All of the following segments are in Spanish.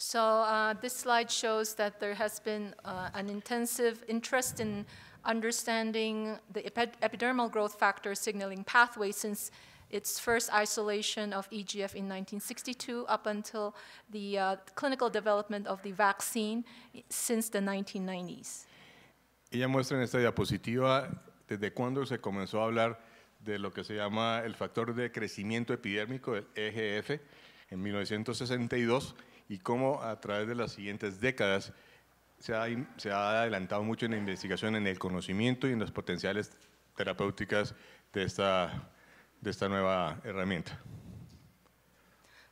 So uh, this slide shows that there has been uh, an intensive interest in understanding the epidermal growth factor signaling pathway since its first isolation of EGF in 1962 up until the uh, clinical development of the vaccine since the 1990s. Ella muestra en esta diapositiva desde cuándo se comenzó a hablar de lo que se llama el factor de crecimiento epidérmico, el EGF, en 1962 y cómo a través de las siguientes décadas se ha, se ha adelantado mucho en la investigación, en el conocimiento y en las potenciales terapéuticas de esta, nueva herramienta.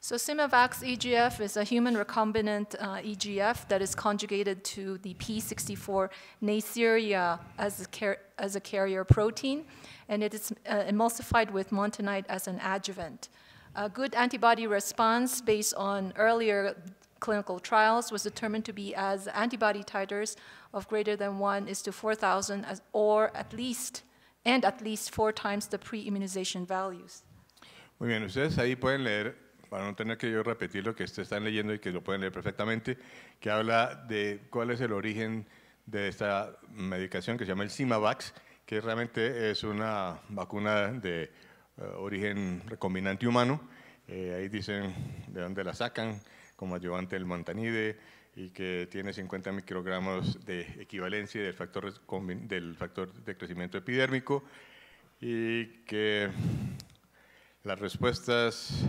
So EGF is a human recombinant uh, EGF that is conjugated to the P64 Neisseria as a, as a carrier protein, and it is uh, emulsified with montanite as an adjuvant. A good antibody response based on earlier clinical trials was determined to be as antibody titers of greater than 1 is to 4,000 or at least, and at least four times the pre-immunization values. Muy bien, ustedes ahí pueden leer, para no tener que yo repetir lo que ustedes están leyendo y que lo pueden leer perfectamente, que habla de cuál es el origen de esta medicación que se llama el Cimavax, que realmente es una vacuna de Eh, origen recombinante humano. Eh, ahí dicen de dónde la sacan, como ayudante del montanide, y que tiene 50 microgramos de equivalencia del factor, del factor de crecimiento epidérmico, y que las respuestas...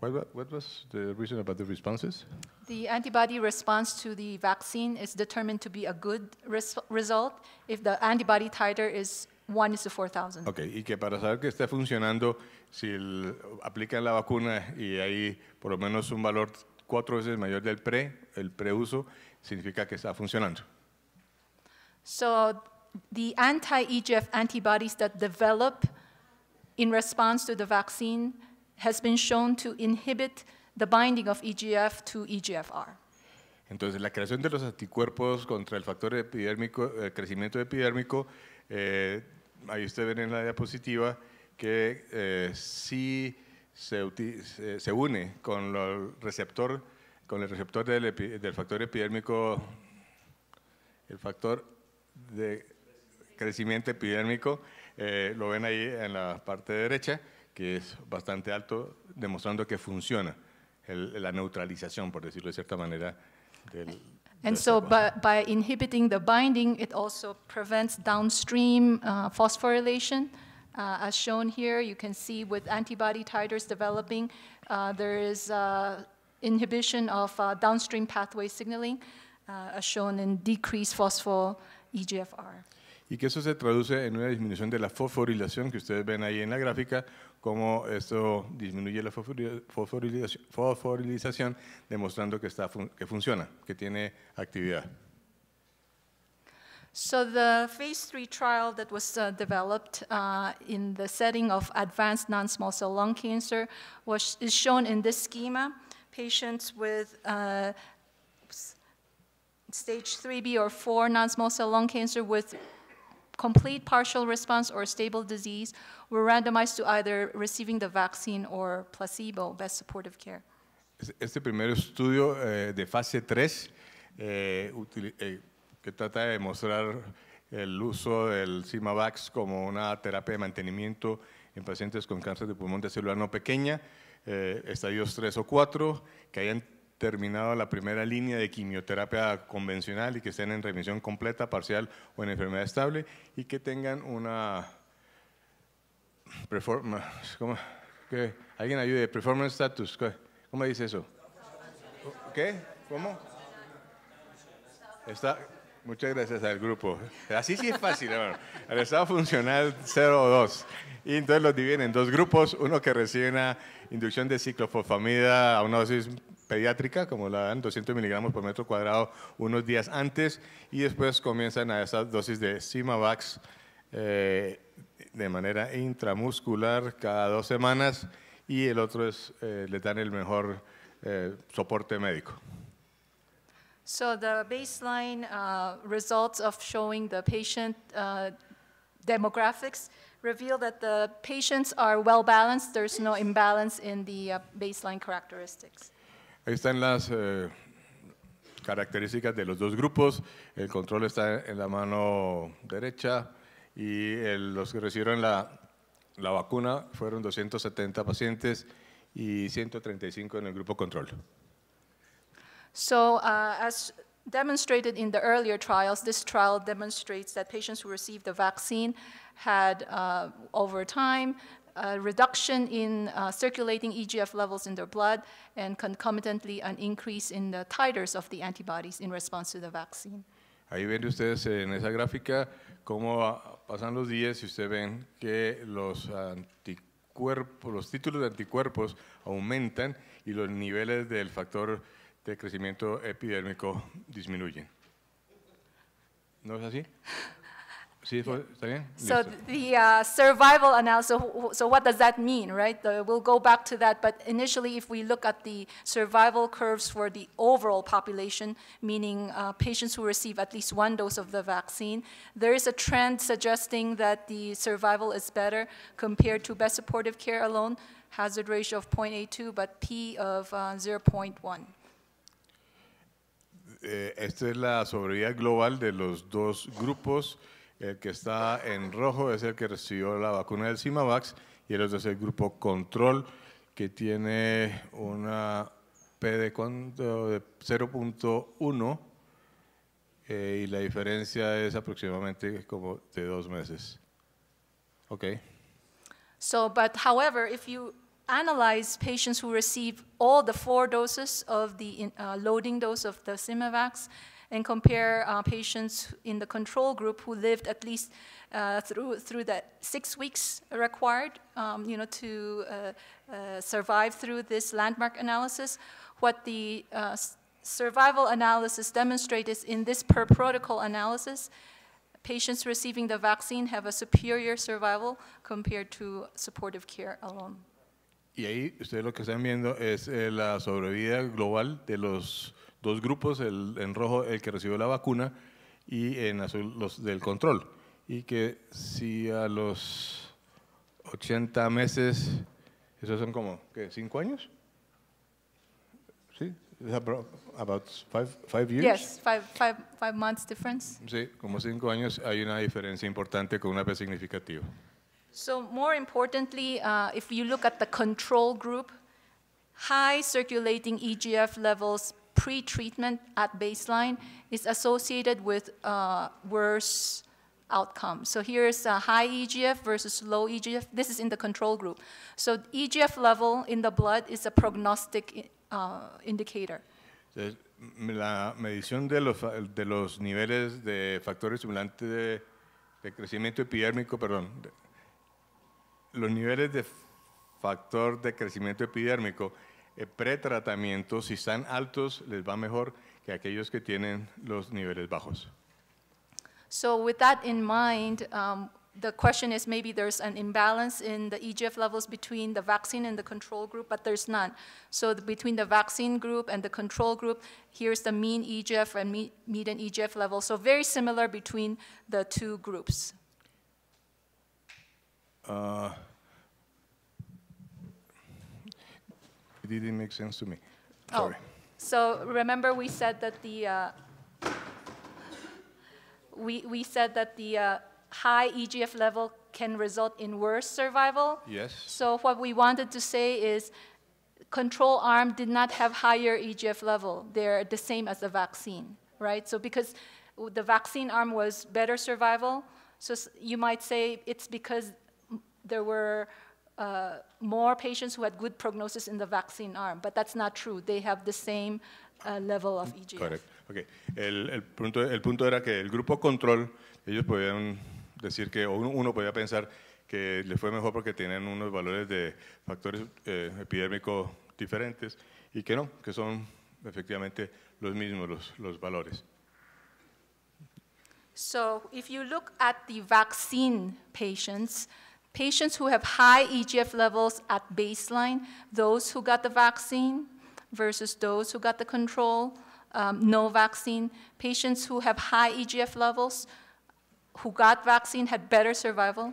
What, was the reason about the responses? The antibody response to the vaccine is determined to be a good result if the antibody titer is One is to 4,000. Ok, y que para saber que está funcionando, si el, aplican la vacuna y hay por lo menos un valor cuatro veces mayor del pre, el preuso, significa que está funcionando. So the anti-EGF antibodies that develop in response to the vaccine has been shown to inhibit the binding of EGF to EGFR. Entonces, la creación de los anticuerpos contra el factor epidérmico, el eh, crecimiento epidérmico, eh, ahí ustedes ven en la diapositiva que eh, sí se, une con el receptor, con el receptor del, factor epidérmico, el factor de crecimiento epidérmico, eh, lo ven ahí en la parte derecha, que es bastante alto, demostrando que funciona la neutralización, por decirlo de cierta manera, del, And so by, by inhibiting the binding, it also prevents downstream uh, phosphorylation. Uh, as shown here, you can see with antibody titers developing, uh, there is uh, inhibition of uh, downstream pathway signaling, uh, as shown in decreased phospho EGFR. Y que eso se traduce en una disminución de la fosforilación que ustedes ven ahí en la gráfica, cómo esto disminuye la fosforilización, demostrando que, está, que funciona, que tiene actividad. So the phase three trial that was uh, developed uh, in the setting of advanced non-small cell lung cancer was, is shown in this schema. Patients with uh, stage 3B or 4 non-small cell lung cancer with complete partial response or stable disease were randomized to either receiving the vaccine or placebo, best supportive care. Este primer estudio eh, de fase 3 eh, eh, que trata de demostrar el uso del Cimavax como una terapia de mantenimiento en pacientes con cáncer de pulmón de célula no pequeña, estadios 3 o 4, que hayan terminado la primera línea de quimioterapia convencional y que estén en remisión completa, parcial o en enfermedad estable y que tengan una performance, ¿cómo? Alguien ayude, performance status, ¿cómo dice eso? ¿Qué? ¿Cómo? Está, muchas gracias al grupo. Así sí es fácil, El estado funcional 02. Y entonces los dividen en dos grupos, uno que recibe una inducción de ciclofosfamida a una dosis pediátrica, como la dan 200 miligramos por metro cuadrado unos días antes, y después comienzan a esa dosis de Simavax eh, de manera intramuscular cada dos semanas, y el otro es, eh, le dan el mejor eh, soporte médico. So the baseline uh, results of showing the patient uh, demographics reveal that the patients are well balanced. There's no imbalance in the uh, baseline characteristics. Ahí están las eh, características de los dos grupos. El control está en la mano derecha y los que recibieron la, la vacuna fueron 270 pacientes y 135 en el grupo control. So, uh, as demonstrated in the earlier trials, this trial demonstrates that patients who received the vaccine had, uh, over time, a reduction in uh, circulating EGF levels in their blood and concomitantly an increase in the titers of the antibodies in response to the vaccine. Ahí ven ustedes en esa gráfica cómo pasan los días y ustedes ven que los anticuerpos, los títulos de anticuerpos aumentan y los niveles del factor de crecimiento epidérmico disminuyen. ¿No es así? See if I, again? So Lisa. the uh, survival analysis, so, what does that mean, right? The, we'll go back to that, but initially if we look at the survival curves for the overall population, meaning uh, patients who receive at least one dose of the vaccine, there is a trend suggesting that the survival is better compared to best supportive care alone, hazard ratio of 0.82, but P of uh, 0.1. Eh, esta es la sobrevida global de los dos grupos El que está en rojo es el que recibió la vacuna del Simavax y el otro es el grupo control que tiene una P de, 0.1 eh, y la diferencia es aproximadamente como de dos meses. Okay. So, but however, if you analyze patients who receive all the four doses of the uh, loading dose of the Simavax, and compare uh, patients in the control group who lived at least uh, through, through that six weeks required um, you know, to uh, uh, survive through this landmark analysis. What the uh, survival analysis demonstrates in this per protocol analysis, patients receiving the vaccine have a superior survival compared to supportive care alone. Y ahí ustedes lo que están viendo es eh, la sobrevida global de los dos grupos, el, en rojo el que recibió la vacuna y en azul los del control. Y que si a los 80 meses, esos son como, ¿qué? ¿Cinco años? Sí, about five, five years. Yes, five, five, five months difference. Sí, como cinco años hay una diferencia importante con una P significativa. So more importantly, uh, if you look at the control group, high circulating EGF levels pre-treatment at baseline is associated with uh, worse outcomes. So here's a high EGF versus low EGF. This is in the control group. So EGF level in the blood is a prognostic uh, indicator. La medición de los, de los niveles de factores estimulantes de, de crecimiento epidérmico, perdón, los niveles de factor de crecimiento epidérmico Eh, pretratamiento, si están altos, les va mejor que aquellos que tienen los niveles bajos. So with that in mind, um, the question is maybe there's an imbalance in the EGF levels between the vaccine and the control group, but there's none. So the, between the vaccine group and the control group, here's the mean EGF and median EGF level. So very similar between the two groups. Uh. It didn't make sense to me. Oh, Sorry. Oh, so remember we said that the uh, we we said that the uh, high EGF level can result in worse survival. Yes. So what we wanted to say is control arm did not have higher EGF level. They're the same as the vaccine, right? So because the vaccine arm was better survival, so you might say it's because there were uh, more patients who had good prognosis in the vaccine arm, but that's not true. They have the same uh, level of EGF. Correct. Okay. El, el, punto, el punto era que el grupo control, ellos podían decir que, o uno, uno podía pensar que le fue mejor porque tenían unos valores de factores eh, epidémicos diferentes y que no, que son efectivamente los mismos los, los valores. So, if you look at the vaccine patients, Patients who have high EGF levels at baseline, those who got the vaccine versus those who got the control, um, no vaccine. Patients who have high EGF levels who got vaccine had better survival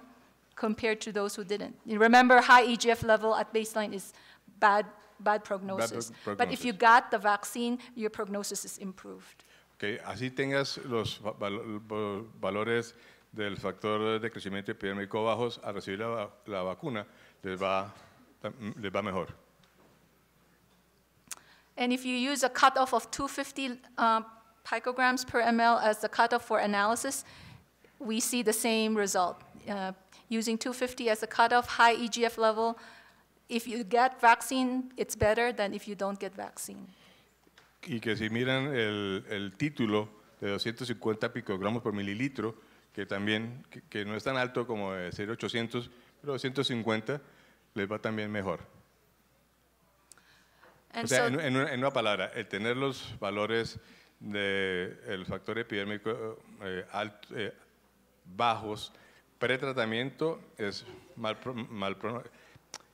compared to those who didn't. remember, high EGF level at baseline is bad, bad prognosis. Bad prognosis. But if you got the vaccine, your prognosis is improved. Okay, así tengas los valores del factor de crecimiento epidémico bajos a recibir la, la vacuna, les va, les va mejor. And if you use a cutoff of 250 uh, picograms per ml as the cutoff for analysis, we see the same result. Uh, using 250 as a cutoff, high EGF level, if you get vaccine, it's better than if you don't get vaccine. Y que si miran el, el título de 250 picogramos por mililitro, que también, que, no es tan alto como de 800, pero 250 les va también mejor. en, una, palabra, el tener los valores del factor epidémico eh, eh, bajos pretratamiento es mal,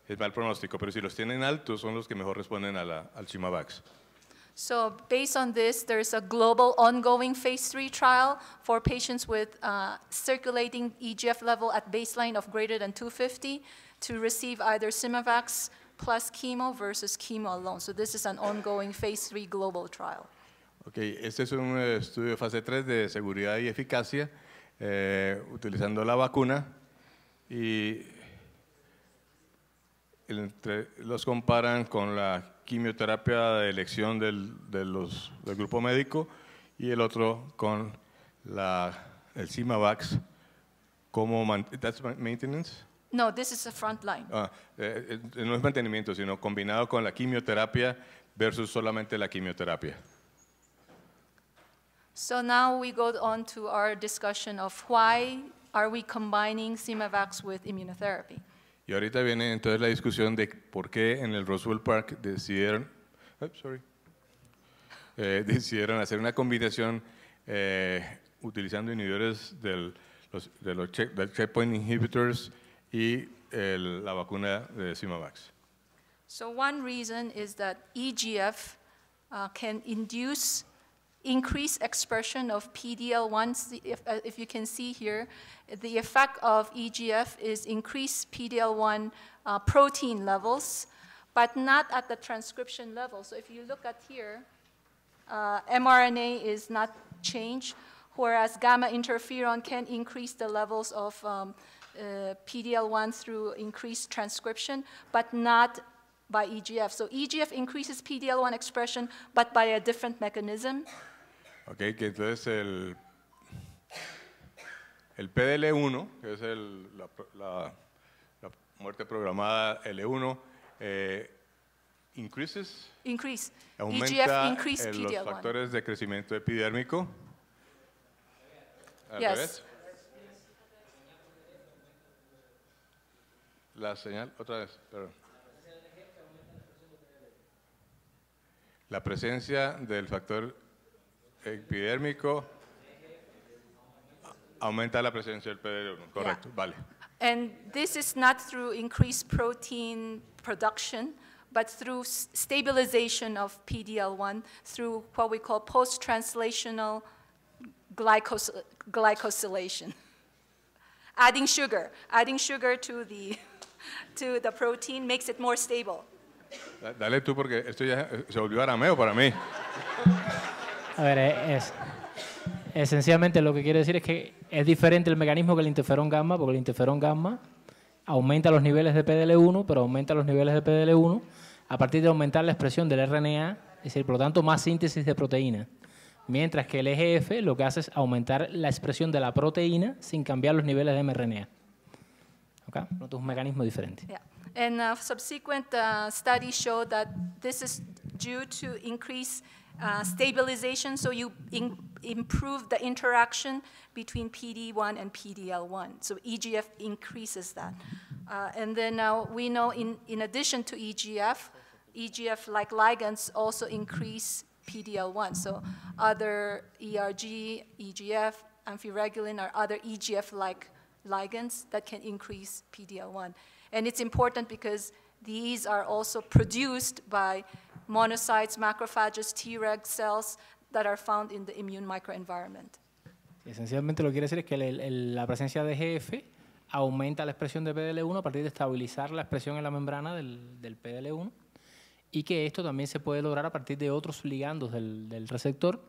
es mal pronóstico, pero si los tienen altos son los que mejor responden a la, al Chimavax. So based on this, there's a global ongoing phase three trial for patients with uh, circulating EGF level at baseline of greater than 250 to receive either Simivax plus chemo versus chemo alone. So this is an ongoing phase three global trial. Okay, este es un eh, estudio fase 3 de seguridad y eficacia eh, utilizando la vacuna y entre, los comparan con la quimioterapia de elección del, de los, del grupo médico y el otro con la, el Cimavax como that's maintenance. No, this is a front line. Ah, eh, eh, no es mantenimiento, sino combinado con la quimioterapia versus solamente la quimioterapia. So now we go on to our discussion of why are we combining Cimavax with immunotherapy. Y ahorita viene entonces la discusión de por qué en el Roswell Park decidieron, eh, decidieron hacer una combinación eh, utilizando inhibidores de los check, checkpoint inhibitors y la vacuna de Simavax. So one reason is that EGF uh, can induce increased expression of PDL1, uh, if, you can see here, the effect of EGF is increased PDL1 uh, protein levels, but not at the transcription level. So if you look at here, uh, mRNA is not changed, whereas gamma interferon can increase the levels of um, uh, PDL1 through increased transcription, but not by EGF. So EGF increases PDL1 expression, but by a different mechanism. Ok, entonces el, el PDL1, que es la, muerte programada L1, eh, aumenta e eh, los factores de crecimiento epidérmico. Al yes. La señal, otra vez, perdón. La presencia del factor epidérmico aumenta la presencia del pdl 1 correcto, vale. And this is not through increased protein production, but through stabilization of pdl 1 through what we call post-translational glycos glycosylation. adding sugar, adding sugar to the, to the protein makes it more stable. Dale tú porque esto ya se volvió arameo para mí. A ver, es, esencialmente lo que quiere decir es que es diferente el mecanismo que el interferón gamma, porque el interferón gamma aumenta los niveles de PDL1, pero aumenta los niveles de PDL1 a partir de aumentar la expresión del RNA, es decir, por lo tanto, más síntesis de proteína. Mientras que el EGF lo que hace es aumentar la expresión de la proteína sin cambiar los niveles de mRNA. Okay? Es un mecanismo diferente. Yeah. And subsequent uh, that to increase Uh, stabilization, so you improve the interaction between PD1 and PDL1. So EGF increases that. Uh, and then now we know in, in addition to EGF, EGF-like ligands also increase PDL1. So other ERG, EGF, amphiregulin are other EGF-like ligands that can increase PDL1. And it's important because these are also produced by monocytes, macrophages, Treg cells that are found in the immune microenvironment. Esencialmente lo que quiere decir es que la presencia de GF aumenta la expresión de PDL1 a partir de estabilizar la expresión en la membrana del, PDL1 y que esto también se puede lograr a partir de otros ligandos del, receptor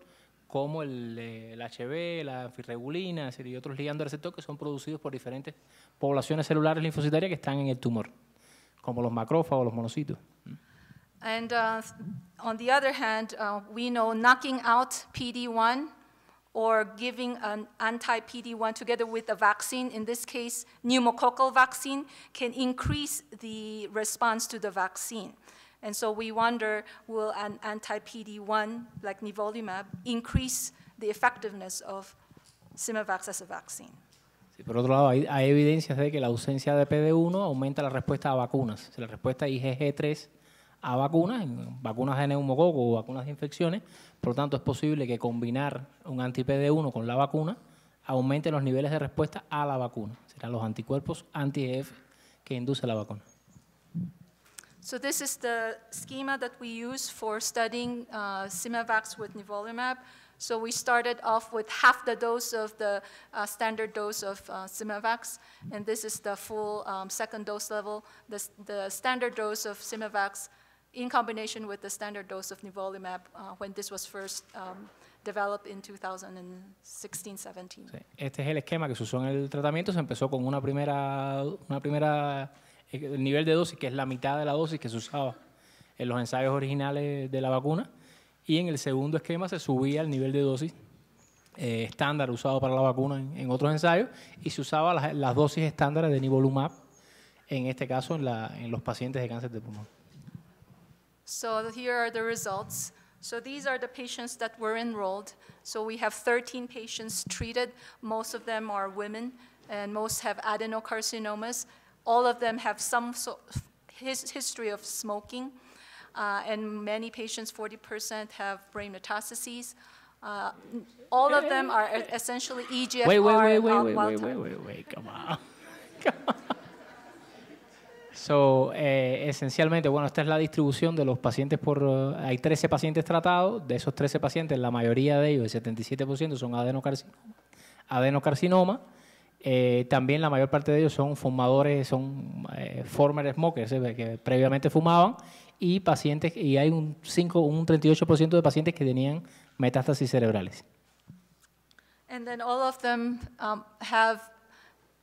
como el, HB, eh, la firregulina y otros ligandos del receptor que son producidos por diferentes poblaciones celulares linfocitarias que están en el tumor, como los macrófagos, o los monocitos. And uh, on the other hand, uh, we know knocking out PD-1 or giving an anti-PD-1 together with a vaccine, in this case, pneumococcal vaccine, can increase the response to the vaccine. And so we wonder, will an anti-PD-1, like nivolumab, increase the effectiveness of Simivax as a vaccine? por otro lado, hay, hay evidencias de que la ausencia de PD-1 aumenta la respuesta a vacunas. Si la respuesta IgG3 a vacunas, vacunas de neumococo o vacunas de infecciones. Por lo tanto, es posible que combinar un anti-PD1 con la vacuna aumente los niveles de respuesta a la vacuna. Serán los anticuerpos anti-EF que induce la vacuna. So this is the schema that we use for studying uh, Simavax with nivolumab. So we started off with half the dose of the uh, standard dose of uh, Simavax, and this is the full um, second dose level. The, the standard dose of Simavax in combination with the standard dose of nivolumab uh, when first um, developed 2016-17. Este es el esquema que se usó en el tratamiento. Se empezó con una primera, una primera eh, el nivel de dosis que es la mitad de la dosis que se usaba en los ensayos originales de la vacuna y en el segundo esquema se subía el nivel de dosis eh, estándar usado para la vacuna en, otros ensayos y se usaba las, dosis estándares de nivolumab en este caso la, en los pacientes de cáncer de pulmón. So here are the results. So these are the patients that were enrolled. So we have 13 patients treated. Most of them are women, and most have adenocarcinomas. All of them have some so his history of smoking, uh, and many patients, 40%, have brain metastases. Uh, all of them are essentially EGFR. Wait, wait, wait, uh, wait, wait, wait, wait, wait, wait, come on. Come on. So, eh, esencialmente, bueno, esta es la distribución de los pacientes por... Eh, hay 13 pacientes tratados. De esos 13 pacientes, la mayoría de ellos, el 77%, son adenocarcinoma. adenocarcinoma. Eh, también la mayor parte de ellos son fumadores, son former smokers, que previamente fumaban. Y pacientes y hay un, 5, un 38% de pacientes que tenían metástasis cerebrales. And then all of them um, have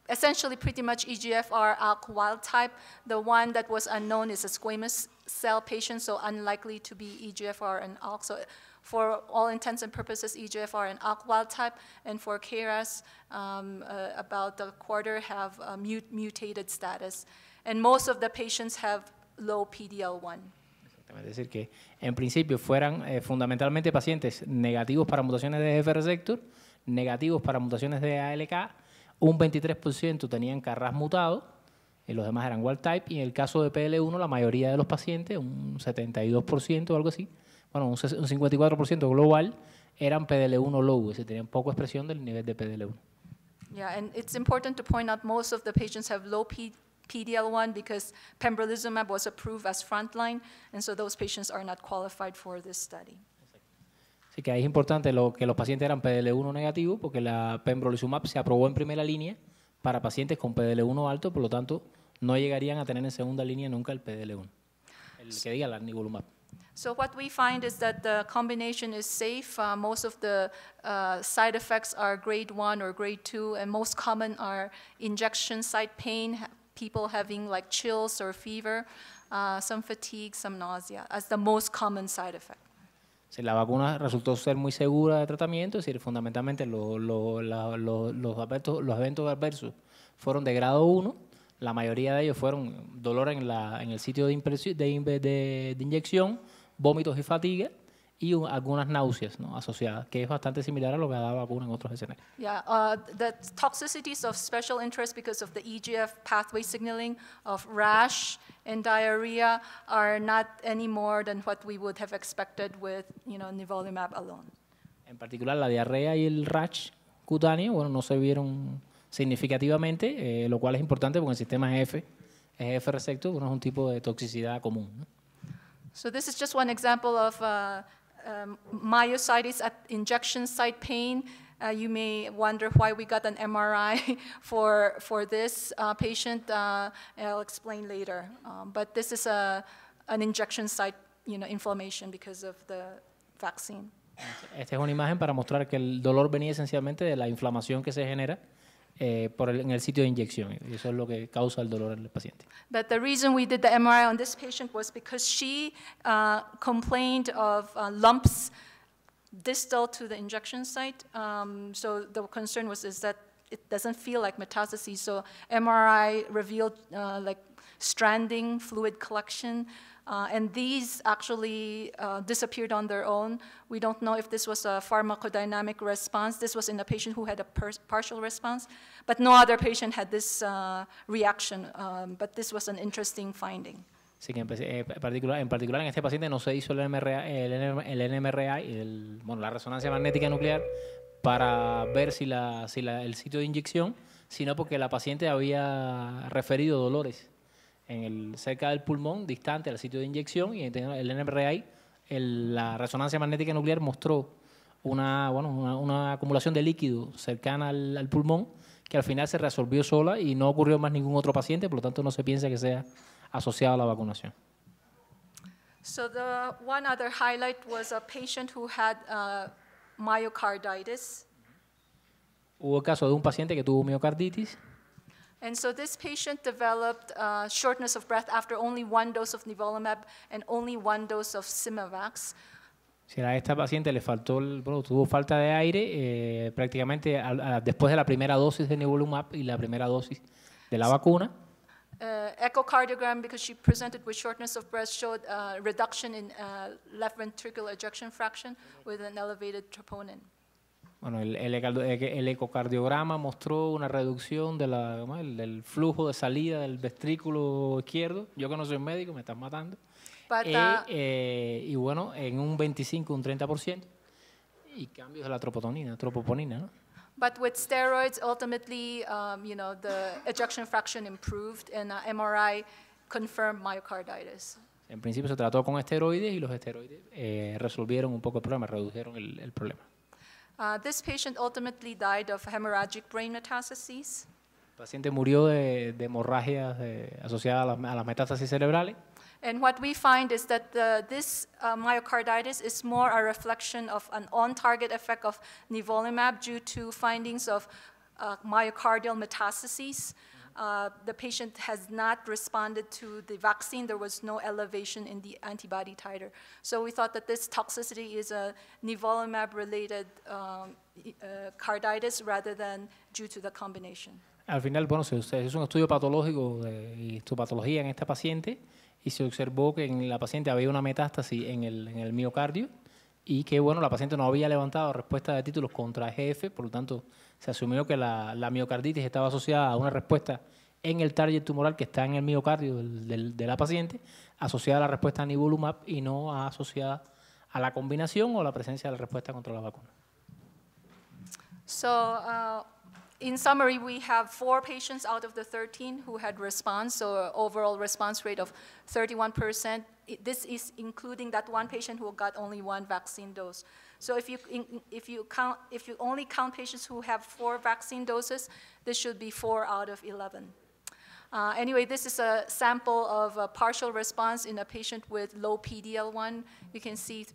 essentially pretty much EGFR ALK wild type. The one that was unknown is a squamous cell patient, so unlikely to be EGFR and ALK. So for all intents and purposes, EGFR and ALK wild type, and for KRAS, um, uh, about a quarter have uh, mut mutated status. And most of the patients have low PD-L1. Es decir, que en principio fueran eh, fundamentalmente pacientes negativos para mutaciones de F receptor, negativos para mutaciones de ALK, un 23% tenían carras mutado, y eh, los demás eran wild type, y en el caso de PL1 la mayoría de los pacientes, un 72% o algo así, bueno, un 54% global, eran PDL1 low, es decir, tenían poca expresión del nivel de PDL1. Yeah, and it's important to point out most of the patients have low P PDL1 because pembrolizumab was approved as frontline, and so those patients are not qualified for this study que es importante lo, que los pacientes eran PDL1 negativo porque la pembrolizumab se aprobó en primera línea para pacientes con PDL1 alto, por lo tanto no llegarían a tener en segunda línea nunca el PDL1, el que diga la nivolumab. So what we find is that the combination is safe. Uh, most of the uh, side effects are grade 1 or grade 2, and most common are injection site pain, people having like chills or fever, uh, some fatigue, some nausea as the most common side effect. Si la vacuna resultó ser muy segura de tratamiento, es decir, fundamentalmente los, los eventos adversos fueron de grado 1, la mayoría de ellos fueron dolor en, la, en el sitio de, de, de inyección, vómitos y fatiga, y algunas náuseas ¿no? asociadas, que es bastante similar a lo que ha dado vacuna en otros escenarios. Yeah, uh, the toxicities of special interest because of the EGF pathway signaling of rash and diarrhea are not any more than what we would have expected with, you know, nivolumab alone. En particular, la diarrea y el rash cutáneo, bueno, no se vieron significativamente, eh, lo cual es importante porque el sistema es F, es receptor, bueno, es un tipo de toxicidad común. ¿no? So this is just one example of uh, um, myositis at injection site pain. Uh, you may wonder why we got an MRI for, for this uh, patient. Uh, I'll explain later. Um, but this is a, an injection site you know, inflammation because of the vaccine. Esta es una imagen para mostrar que el dolor venía esencialmente de la inflamación que se genera eh, por el, en el sitio de inyección. Y eso es lo que causa el dolor paciente. But the reason we did the MRI on this patient was because she uh, complained of uh, lumps distal to the injection site. Um, so the concern was is that it doesn't feel like metastasis. So MRI revealed uh, like stranding, fluid collection. Uh, and these actually uh, disappeared on their own. We don't know if this was a pharmacodynamic response. This was in a patient who had a partial response, but no other patient had this uh, reaction. Um, but this was an interesting finding. Sí, que en, eh, particular, en particular en este paciente no se hizo el NMRA, el, el NMRA y el, bueno, la resonancia magnética nuclear para ver si, la, si la, el sitio de inyección, sino porque la paciente había referido dolores. en el, cerca del pulmón, distante al sitio de inyección, y el NMRI, la resonancia magnética nuclear mostró una, bueno, una, acumulación de líquido cercana al, pulmón que al final se resolvió sola y no ocurrió más ningún otro paciente, por lo tanto no se piensa que sea asociado a la vacunación. Hubo el caso de un paciente que tuvo miocarditis. And so this patient developed uh, shortness of breath after only one dose of nivolumab and only one dose of Simivax. Si a esta paciente le faltó, bueno, tuvo falta de aire eh, prácticamente a, a, después de la primera dosis de nivolumab y la primera dosis de la vacuna. Uh, echocardiogram, because she presented with shortness of breath, showed uh, reduction in uh, left ventricular ejection fraction with an elevated troponin. Bueno, eh, el, ecocardiograma mostró una reducción de del flujo de salida del vestrículo izquierdo. Yo que no soy médico, me están matando. Eh, eh, y bueno, en un 25, un 30%. Y cambios de la tropotonina, tropoponina, ¿no? But with steroids, ultimately, um, you know, the ejection fraction improved and uh, MRI confirmed myocarditis. En principio se trató con esteroides y los esteroides resolvieron un poco el problema, redujeron el problema. Uh, this patient ultimately died of hemorrhagic brain metastases. paciente murió de, de hemorragias eh, asociadas a las, metástasis cerebrales. And what we find is that the, uh, this uh, myocarditis is more a reflection of an on-target effect of nivolumab due to findings of uh, myocardial metastases. Uh, the patient has not responded to the vaccine. There was no elevation in the antibody titer. So we thought that this toxicity is a nivolumab-related um, uh, carditis rather than due to the combination. Al final, bueno, se, se hizo un estudio patológico de eh, histopatología en esta paciente y se observó que en la paciente había una metástasis en el, en el miocardio y que, bueno, la paciente no había levantado respuesta de títulos contra GF, por lo tanto, se asumió que la, la miocarditis estaba asociada a una respuesta en el target tumoral que está en el miocardio del, de la paciente, asociada a la respuesta a nivolumab y no asociada a la combinación o la presencia de la respuesta contra la vacuna. So, uh, in summary, we have four patients out of the 13 who had response, so overall response rate of 31%. This is including that one patient who got only one vaccine dose. So if you, if you, count, if you only count patients who have four vaccine doses, this should be four out of 11. Uh, anyway, this is a sample of a partial response in a patient with low PD-L1. You can see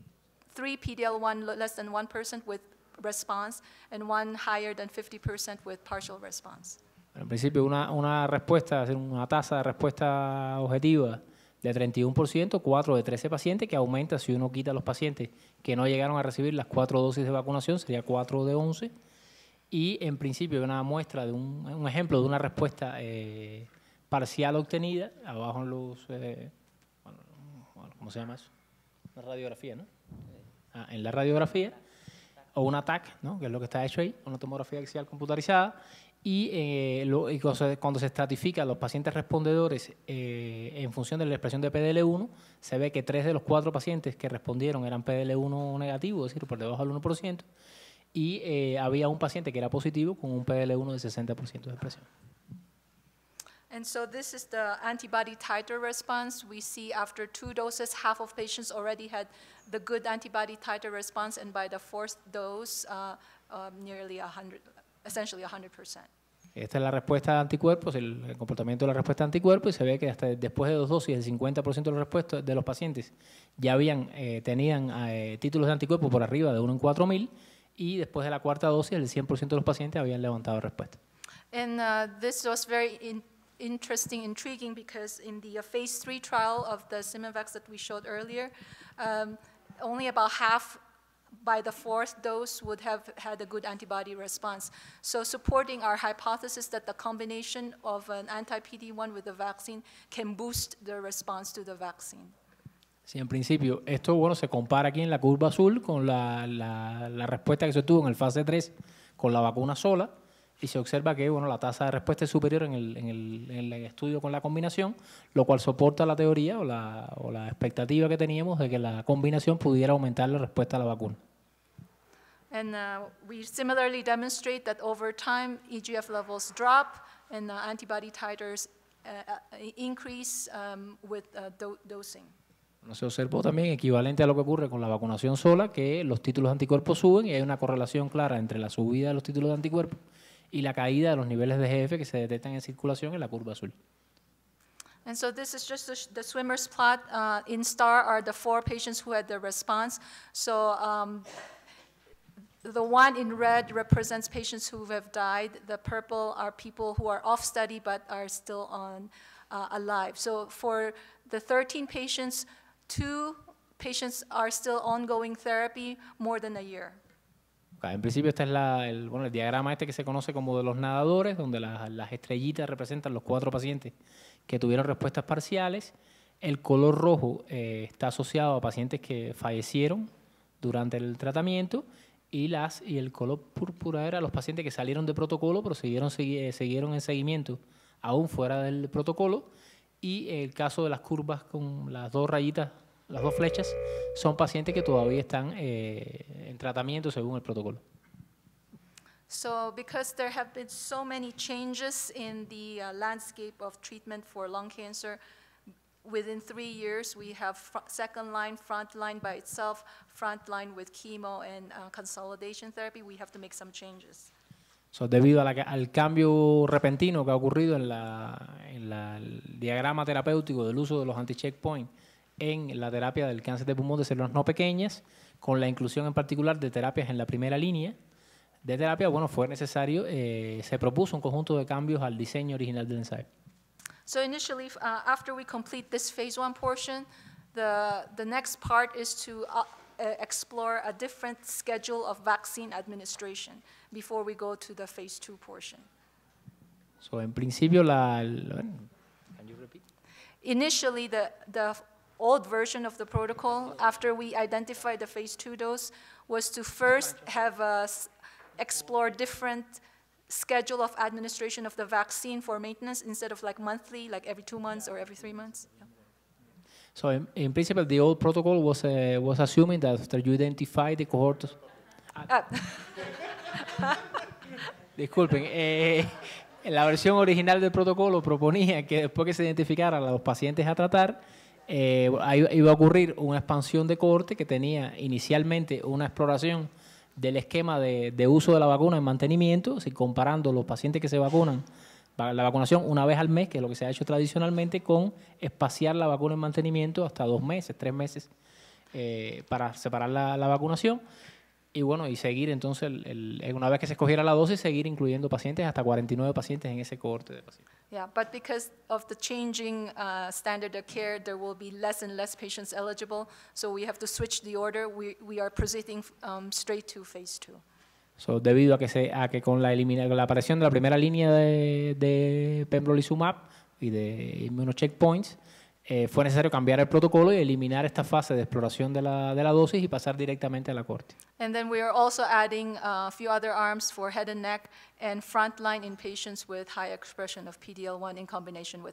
three PD-L1 less than 1% with response and one higher than 50% with partial response. en principio, una, una respuesta, una tasa de respuesta objetiva de 31%, 4 de 13 pacientes, que aumenta si uno quita a los pacientes que no llegaron a recibir las 4 dosis de vacunación, sería 4 de 11. Y en principio una muestra de un, ejemplo de una respuesta eh, parcial obtenida, abajo en los... Eh, ¿Cómo se llama radiografía, ¿no? Eh, ah, en la radiografía, o un ATAC, ¿no? que es lo que está hecho ahí, una tomografía axial computarizada, y, eh, lo, y cuando se estratifica los pacientes respondedores eh, en función de la expresión de PDL1, se ve que tres de los cuatro pacientes que respondieron eran PDL1 negativo, es decir, por debajo del 1%, y eh, había un paciente que era positivo con un PDL1 de 60% de expresión. And so this is the antibody titer response. We see after two doses, half of patients already had the good antibody titer response, and by the fourth dose, uh, uh, nearly 100, essentially 100%. Esta es la respuesta de anticuerpos, el, comportamiento de la respuesta de anticuerpos, y se ve que hasta después de dos dosis, el 50% de los, pacientes ya habían, eh, tenían eh, títulos de anticuerpos por arriba de 1 en 4.000, y después de la cuarta dosis, el 100% de los pacientes habían levantado respuesta. And uh, this was very in interesting, intriguing, because in the uh, phase 3 trial of the Simivax that we showed earlier, um, only about half by the fourth dose would have had a good antibody response. So supporting our hypothesis that the combination of an anti-PD-1 with the vaccine can boost the response to the vaccine. Sí, en principio, esto bueno se compara aquí en la curva azul con la, la, la respuesta que se tuvo en el fase 3 con la vacuna sola y se observa que bueno, la tasa de respuesta es superior en el, en el, estudio con la combinación, lo cual soporta la teoría o la, o la, expectativa que teníamos de que la combinación pudiera aumentar la respuesta a la vacuna. And uh, we similarly demonstrate that over EGF e levels drop and antibody titers uh, uh, increase um, with se observó también equivalente a lo que ocurre con la vacunación sola, que los títulos de anticuerpos suben y hay una correlación clara entre la subida de los títulos de anticuerpos y la caída de los niveles de GF que se detectan en circulación en la curva azul. And so this is just the, swimmer's plot. Uh, in star are the four patients who had the response. So um, the one in red represents patients who have died. The purple are people who are off study but are still on uh, alive. So for the 13 patients, two patients are still ongoing therapy more than a year. En principio, este es el, diagrama este que se conoce como de los nadadores, donde las, estrellitas representan los cuatro pacientes que tuvieron respuestas parciales. El color rojo eh, está asociado a pacientes que fallecieron durante el tratamiento y, las, y el color púrpura era los pacientes que salieron de protocolo, pero siguieron, eh, siguieron en seguimiento aún fuera del protocolo. Y el caso de las curvas con las dos rayitas las dos flechas, son pacientes que todavía están eh, en tratamiento según el protocolo. So, because there have been so many changes in the uh, landscape of treatment for lung cancer, within three years we have second line, front line by itself, front line with chemo and uh, consolidation therapy. We have to make some changes. So, debido al cambio repentino que ha ocurrido en, la, en la, el diagrama terapéutico del uso de los anti-checkpoint, en la terapia del cáncer de pulmón de células no pequeñas, con la inclusión en particular de terapias en la primera línea de terapia, bueno, fue necesario, eh, se propuso un conjunto de cambios al diseño original del ensayo. So initially, uh, after we complete this phase one portion, the, the next part is to uh, e, explore a different schedule of vaccine administration before we go to the phase two portion. So en principio la... Can you repeat? Initially, the, the old version of the protocol after we identified the phase two dose was to first have us explore different schedule of administration of the vaccine for maintenance instead of like monthly, like every two months or every three months. Yeah. So in, in, principle, the old protocol was uh, was assuming that after you identify the cohort, ah. disculpen, eh, eh la versión original del protocolo proponía que después que se identificaran los pacientes a tratar Eh, ahí iba a ocurrir una expansión de corte que tenía inicialmente una exploración del esquema de, uso de la vacuna en mantenimiento, si comparando los pacientes que se vacunan, la vacunación una vez al mes, que es lo que se ha hecho tradicionalmente, con espaciar la vacuna en mantenimiento hasta dos meses, tres meses, eh, para separar la, vacunación. Y bueno, y seguir entonces, una vez que se escogiera la dosis, seguir incluyendo pacientes, hasta 49 pacientes en ese corte de pacientes. Yeah, but because of the changing uh, standard of care, there will be less and less patients eligible. So we have to switch the order. We, we are proceeding um, straight to phase two. So, debido a que, se, a que con la, eliminación, la aparición de la primera línea de, de pembrolizumab y de inmunocheckpoints, checkpoints Eh, fue necesario cambiar el protocolo y eliminar esta fase de exploración de la, de dosis y pasar directamente a la corte. 1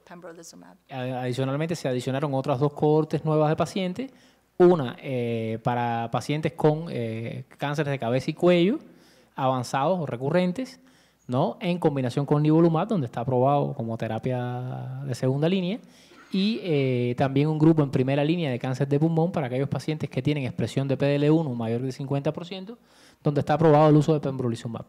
pembrolizumab. Adicionalmente se adicionaron otras dos cohortes nuevas de pacientes, una eh, para pacientes con eh, cánceres de cabeza y cuello avanzados o recurrentes, ¿no? en combinación con nivolumab, donde está aprobado como terapia de segunda línea, y eh, también un grupo en primera línea de cáncer de pulmón para aquellos pacientes que tienen expresión de PDL1 mayor de 50%, donde está aprobado el uso de pembrolizumab.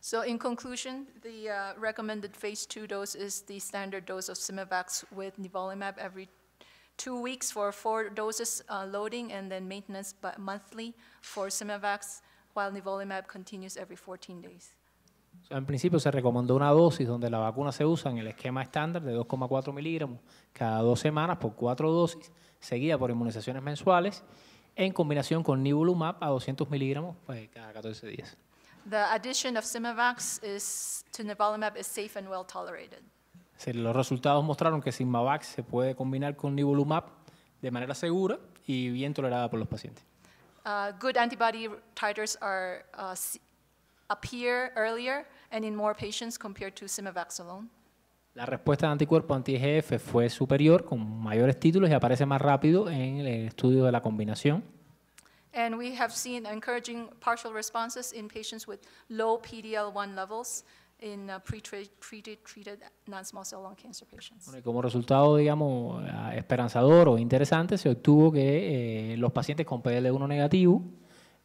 So in conclusion, the uh, recommended phase 2 dose is the standard dose of Simivax with nivolumab every two weeks for four doses uh, loading and then maintenance monthly for Simavax while nivolumab continues every 14 days en principio se recomendó una dosis donde la vacuna se usa en el esquema estándar de 2,4 miligramos cada dos semanas por cuatro dosis, seguida por inmunizaciones mensuales, en combinación con Nivolumab a 200 miligramos pues, cada 14 días. The addition of Simavax is, nivolumab safe and well tolerated. Los resultados mostraron que Simavax se puede combinar con Nivolumab de manera segura y bien tolerada por los pacientes. Uh, good antibody titers are uh, appear earlier and in more patients compared to simavaxolone. alone? La respuesta de anticuerpo anti-IGF fue superior con mayores títulos y aparece más rápido en el estudio de la combinación. And we have seen encouraging partial responses in patients with low PD-L1 levels in uh, pre-treated non-small cell lung cancer patients. Bueno, y como resultado, digamos, esperanzador o interesante, se obtuvo que eh, los pacientes con pdl 1 negativo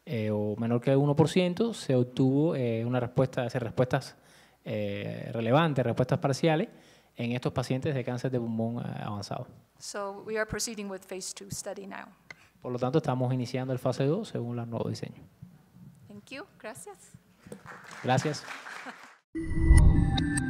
eh, o menor que 1%, se obtuvo eh, una respuesta, hacer respuestas eh, relevantes, respuestas parciales en estos pacientes de cáncer de pulmón avanzado. Por lo tanto, estamos iniciando el fase 2 según el nuevo diseño. Gracias. Gracias.